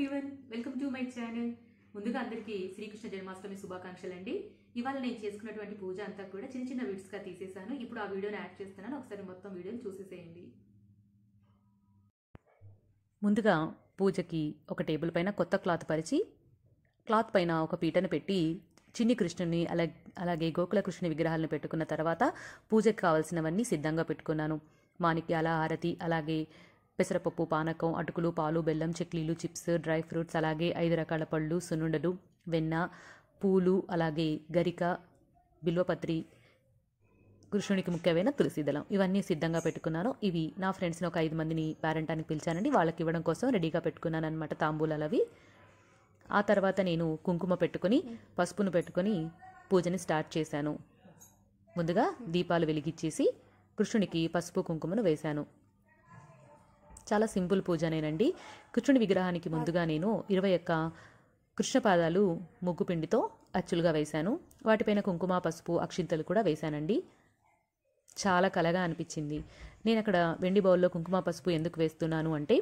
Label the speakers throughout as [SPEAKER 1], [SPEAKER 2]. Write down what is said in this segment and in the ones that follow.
[SPEAKER 1] viewer welcome to my channel ముందుగా అందరికీ శ్రీకృష్ణ జన్మాష్టమి శుభాకాంక్షలు అండి ఇవాళ నేను చేసుకున్నటువంటి పూజ అంతా కూడా చిన్న చిన్న విడ్స్గా తీసేశాను ఇప్పుడు ఆ వీడియోని యాడ్ చేస్తున్నాను ఒకసారి మొత్తం వీడియోని చూసేసేయండి ముందుగా పూజకి ఒక టేబుల్ పైన కొత్త క్లాత్ పరిచి క్లాత్ పైన ఒక పీటను పెట్టి చిన్ని కృష్ణుని అలా అలాగే గోకుల కృష్ణుని విగ్రహాలను పెట్టుకున్న తర్వాత పూజకు కావాల్సినవన్నీ సిద్ధంగా పెట్టుకున్నాను మాణిక్యాల హారతి అలాగే పెసరపప్పు పానకం అటుకులు పాలు బెల్లం చెక్లీలు చిప్స్ డ్రై ఫ్రూట్స్ అలాగే ఐదు రకాల పళ్ళు సున్నుండలు వెన్న పూలు అలాగే గరిక బిల్వపత్రి కృష్ణునికి ముఖ్యమైన తులసిదళం ఇవన్నీ సిద్ధంగా పెట్టుకున్నాను ఇవి నా ఫ్రెండ్స్ని ఒక ఐదు మందిని పేరెంటానికి పిలిచానండి వాళ్ళకి ఇవ్వడం కోసం రెడీగా పెట్టుకున్నాను అనమాట తాంబూలాలు అవి ఆ తర్వాత నేను కుంకుమ పెట్టుకొని పసుపును పెట్టుకొని పూజని స్టార్ట్ చేశాను ముందుగా దీపాలు వెలిగించేసి కృష్ణునికి పసుపు కుంకుమను వేశాను చాలా సింపుల్ పూజనేనండి కృష్ణుడి విగ్రహానికి ముందుగా నేను ఇరవై యొక్క కృష్ణపాదాలు ముగ్గు పిండితో అచ్చులుగా వేశాను వాటిపైన కుంకుమ పసుపు అక్షింతలు కూడా వేశానండి చాలా కలగా అనిపించింది నేను అక్కడ వెండి బౌల్లో కుంకుమ పసుపు ఎందుకు వేస్తున్నాను అంటే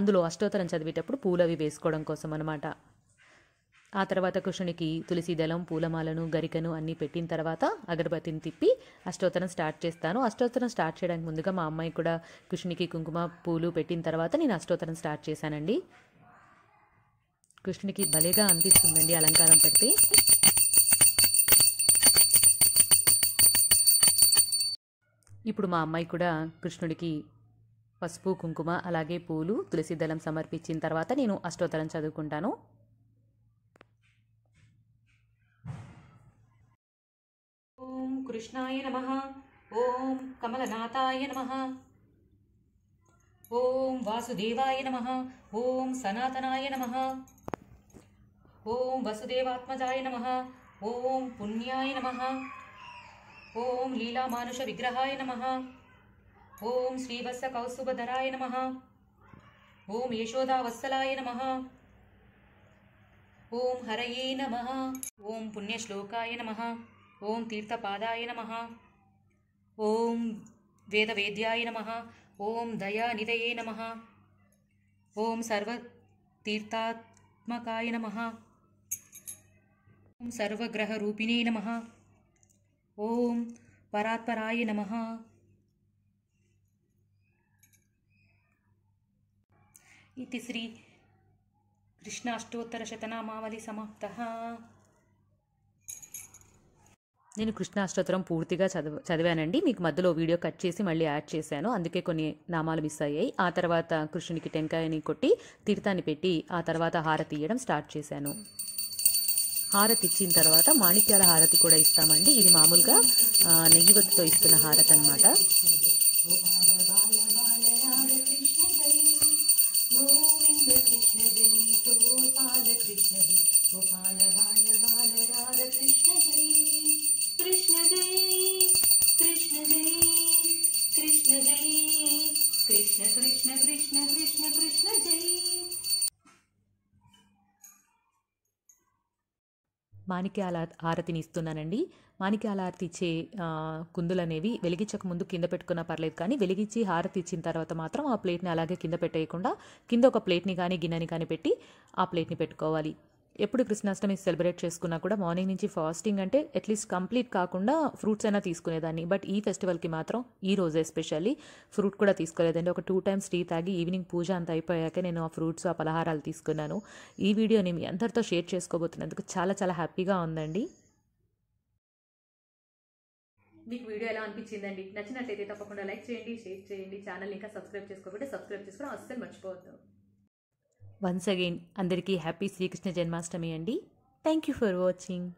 [SPEAKER 1] అందులో అష్టోత్తరం చదివేటప్పుడు పూలు అవి వేసుకోవడం కోసం అనమాట ఆ తర్వాత కృష్ణునికి తులసిదళం పూలమాలను గరికను అన్నీ పెట్టిన తర్వాత అగరబత్తిని తిప్పి అష్టోత్తరం స్టార్ట్ చేస్తాను అష్టోత్తరం స్టార్ట్ చేయడానికి ముందుగా మా అమ్మాయి కూడా కృష్ణునికి కుంకుమ పూలు పెట్టిన తర్వాత నేను అష్టోత్తరం స్టార్ట్ చేశానండి కృష్ణునికి భలేగా అనిపిస్తుందండి అలంకారం పెడితే ఇప్పుడు మా అమ్మాయి కూడా కృష్ణుడికి పసుపు కుంకుమ అలాగే పూలు తులసి దళం సమర్పించిన తర్వాత నేను అష్టోత్తరం చదువుకుంటాను ॐ कृष्णाय नमः ॐ कमलनाथाय नमः ॐ वासुदेवाय नमः ॐ सनातनाय नमः ॐ वसुदेवात्मजाय नमः ॐ पुण्याय नमः ॐ लीलामानुषविग्रहाय नमः ॐ श्रीवत्सकौसुभधराय नमः ॐ यशोदावत्सलाय नमः ॐ हरये नमः ॐ पुण्यश्लोकाय नमः ஓம் தீர்த்த பாதாய நமஹா ஓம் வேத வேதவேத்யாய நமஹா ஓம் தயாநிதயே நமஹா ஓம் சர்வ தீர்த்தாத்மகாய நமஹா ஓம் சர்வ கிரக ரூபிணே நமஹா ஓம் பராத்பராய நமஹா इति श्री कृष्णाष्टोत्तरशतनामावली சமாப்தா నేను కృష్ణాష్టోత్తరం పూర్తిగా చదవ చదివానండి మీకు మధ్యలో వీడియో కట్ చేసి మళ్ళీ యాడ్ చేశాను అందుకే కొన్ని నామాలు మిస్ అయ్యాయి ఆ తర్వాత కృష్ణునికి టెంకాయని కొట్టి తీర్థాన్ని పెట్టి ఆ తర్వాత హారతి ఇవ్వడం స్టార్ట్ చేశాను హారతి ఇచ్చిన తర్వాత మాణిక్యాల హారతి కూడా ఇస్తామండి ఇది మామూలుగా నెయ్యి వత్తితో ఇస్తున్న హారతి అనమాట కృష్ణ కృష్ణ కృష్ణ కృష్ణ జై మాణిక్యాల ఆరతిని ఇస్తున్నానండి మాణిక్యాల ఆరతి ఇచ్చే కుందులు అనేవి వెలిగించక ముందు కింద పెట్టుకున్నా పర్లేదు కానీ వెలిగించి హారతి ఇచ్చిన తర్వాత మాత్రం ఆ ప్లేట్ని అలాగే కింద పెట్టేయకుండా కింద ఒక ప్లేట్ని కానీ గిన్నెని కానీ పెట్టి ఆ ప్లేట్ని పెట్టుకోవాలి ఎప్పుడు కృష్ణాష్టమి సెలబ్రేట్ చేసుకున్నా కూడా మార్నింగ్ నుంచి ఫాస్టింగ్ అంటే అట్లీస్ట్ కంప్లీట్ కాకుండా ఫ్రూట్స్ అయినా తీసుకునేదాన్ని బట్ ఈ ఫెస్టివల్కి మాత్రం ఈ రోజు ఎస్పెషల్లీ ఫ్రూట్ కూడా తీసుకోలేదండి ఒక టూ టైమ్స్ టీ తాగి ఈవినింగ్ పూజ అంత అయిపోయాక నేను ఆ ఫ్రూట్స్ ఆ పలహారాలు తీసుకున్నాను ఈ వీడియోని మీ అందరితో షేర్ చేసుకోబోతున్నందుకు చాలా చాలా హ్యాపీగా ఉందండి మీకు వీడియో ఎలా అనిపించిందండి నచ్చినట్లయితే తప్పకుండా లైక్ చేయండి షేర్ చేయండి ఛానల్ ఇంకా సబ్స్క్రైబ్ చేసుకోకుండా సబ్స్క్రైబ్ చేసుకోవడం అస్సలు మర్చిపోవద్దు వన్స్ అగైన్ అందరికీ హ్యాపీ శ్రీకృష్ణ జన్మాష్టమి అండి థ్యాంక్ యూ ఫర్ వాచింగ్